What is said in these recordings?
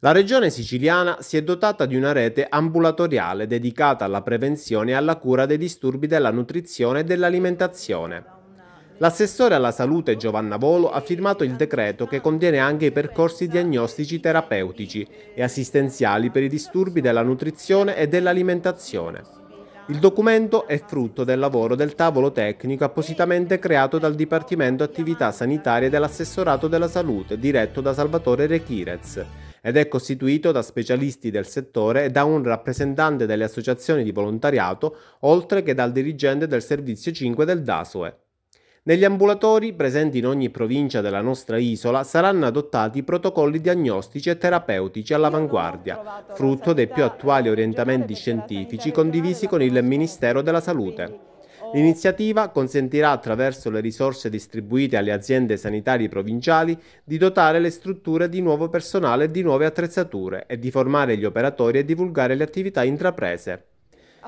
La regione siciliana si è dotata di una rete ambulatoriale dedicata alla prevenzione e alla cura dei disturbi della nutrizione e dell'alimentazione. L'assessore alla salute Giovanna Volo ha firmato il decreto che contiene anche i percorsi diagnostici terapeutici e assistenziali per i disturbi della nutrizione e dell'alimentazione. Il documento è frutto del lavoro del tavolo tecnico appositamente creato dal Dipartimento Attività Sanitarie dell'Assessorato della Salute, diretto da Salvatore Rechirez, ed è costituito da specialisti del settore e da un rappresentante delle associazioni di volontariato, oltre che dal dirigente del servizio 5 del DASOE. Negli ambulatori presenti in ogni provincia della nostra isola saranno adottati protocolli diagnostici e terapeutici all'avanguardia, frutto dei più attuali orientamenti scientifici condivisi con il Ministero della Salute. L'iniziativa consentirà attraverso le risorse distribuite alle aziende sanitarie provinciali di dotare le strutture di nuovo personale e di nuove attrezzature e di formare gli operatori e divulgare le attività intraprese.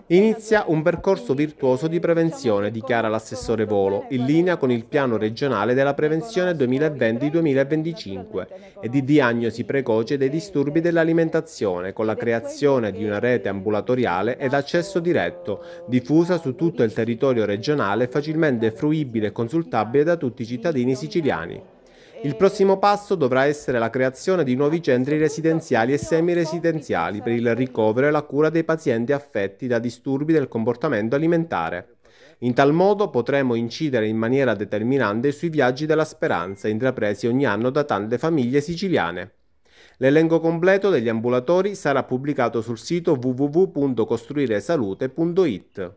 Inizia un percorso virtuoso di diciamo prevenzione, dichiara l'assessore Volo, in linea con il piano regionale della prevenzione 2020-2025 e di diagnosi precoce dei disturbi dell'alimentazione, con la creazione di una rete ambulatoriale ed accesso diretto, diffusa su tutto il territorio regionale e facilmente fruibile e consultabile da tutti i cittadini siciliani. Il prossimo passo dovrà essere la creazione di nuovi centri residenziali e semiresidenziali per il ricovero e la cura dei pazienti affetti da disturbi del comportamento alimentare. In tal modo potremo incidere in maniera determinante sui viaggi della speranza intrapresi ogni anno da tante famiglie siciliane. L'elenco completo degli ambulatori sarà pubblicato sul sito www.costruiresalute.it.